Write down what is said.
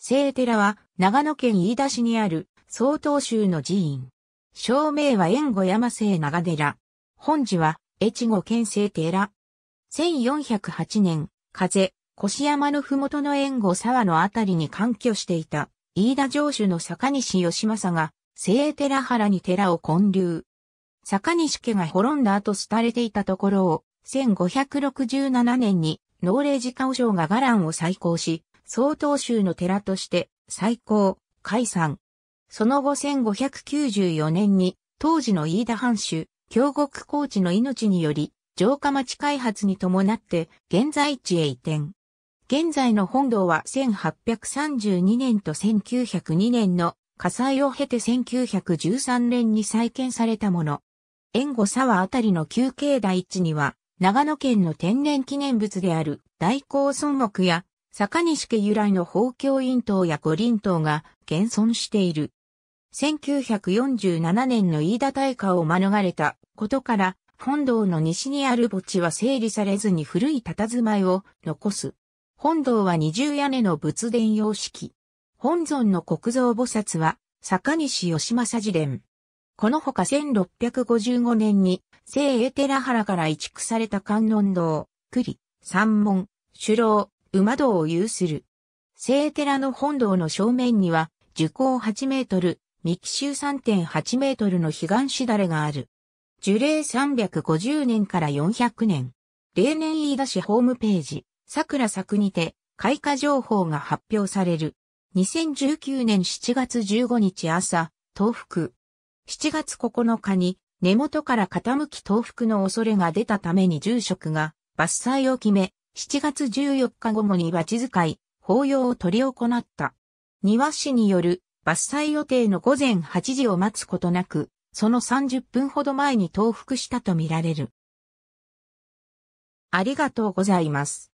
聖寺は長野県飯田市にある曹洞宗の寺院。正名は縁後山聖長寺。本寺は越後県聖寺。1408年、風、越山のふもとの縁後沢のあたりに環居していた飯田城主の坂西義政が聖寺原に寺を建立。坂西家が滅んだ後廃れていたところを1567年に農霊寺家和尚が伽藍を再興し、総統州の寺として最高、解散。その後1594年に、当時の飯田藩主、京極高知の命により、城下町開発に伴って、現在地へ移転。現在の本堂は1832年と1902年の火災を経て1913年に再建されたもの。援護沢あたりの休憩大地には、長野県の天然記念物である大高村木や坂西家由来の法教院塔や五輪塔が現存している。1947年の飯田大火を免れたことから、本堂の西にある墓地は整理されずに古い佇まいを残す。本堂は二重屋根の仏殿様式。本尊の国蔵菩薩は、坂西義政寺殿。このほか1655年に、聖栄寺原から移築された観音堂、栗、三門、首楼、馬道を有する。聖寺の本堂の正面には、樹高8メートル、幹周3.8メートルの彼岸しだれがある。樹齢350年から400年。例年飯田市ホームページ、桜作にて、開花情報が発表される。2019年7月15日朝、東福。7月9日に、根元から傾き東福の恐れが出たために住職が、伐採を決め、7月14日午後には地遣い、法要を取り行った。庭師による伐採予定の午前8時を待つことなく、その30分ほど前に倒伏したとみられる。ありがとうございます。